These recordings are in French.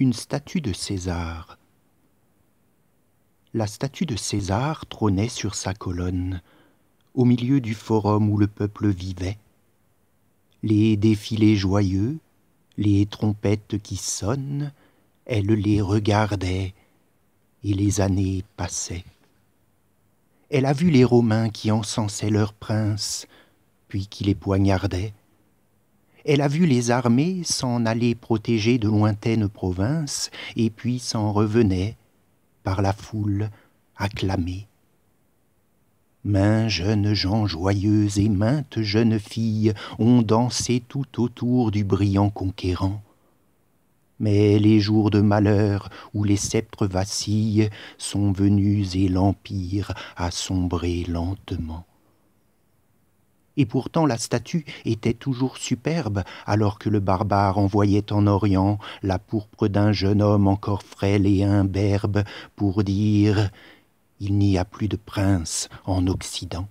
une statue de César. La statue de César trônait sur sa colonne, au milieu du forum où le peuple vivait. Les défilés joyeux, les trompettes qui sonnent, elle les regardait, et les années passaient. Elle a vu les Romains qui encensaient leurs princes, puis qui les poignardaient, elle a vu les armées s'en aller protéger de lointaines provinces, et puis s'en revenait, par la foule, acclamée. Mains jeunes gens joyeux et maintes jeunes filles ont dansé tout autour du brillant conquérant. Mais les jours de malheur où les sceptres vacillent sont venus et l'empire a sombré lentement et pourtant la statue était toujours superbe, alors que le barbare envoyait en Orient la pourpre d'un jeune homme encore frêle et imberbe pour dire Il n'y a plus de prince en Occident.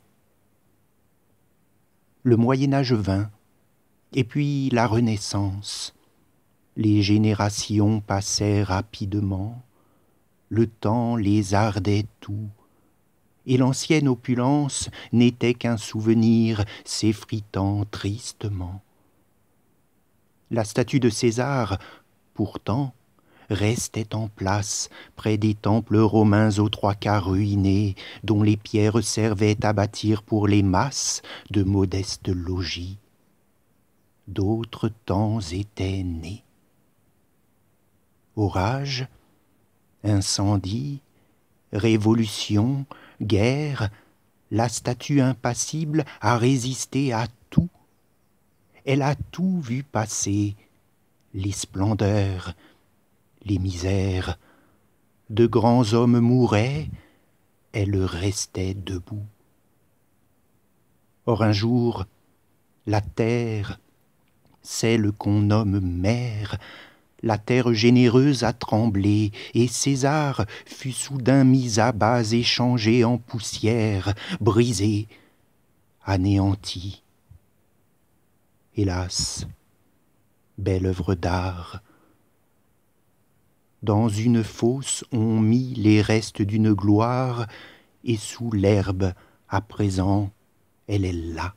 Le Moyen Âge vint, et puis la Renaissance. Les générations passaient rapidement, le temps les ardait tout et l'ancienne opulence n'était qu'un souvenir s'effritant tristement. La statue de César, pourtant, restait en place près des temples romains aux trois quarts ruinés, dont les pierres servaient à bâtir pour les masses de modestes logis. D'autres temps étaient nés. Orage, incendie, révolution, Guerre, la statue impassible a résisté à tout. Elle a tout vu passer, les splendeurs, les misères. De grands hommes mouraient, elle restait debout. Or un jour, la terre, celle qu'on nomme mère, la terre généreuse a tremblé, et César fut soudain mis à bas et changé en poussière, brisé, anéanti. Hélas, belle œuvre d'art. Dans une fosse on mis les restes d'une gloire, et sous l'herbe, à présent, elle est là,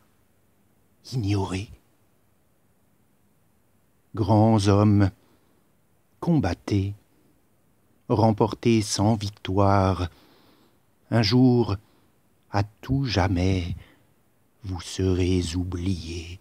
ignorée. Grands hommes, combattez, remportez sans victoire. Un jour, à tout jamais, vous serez oubliés.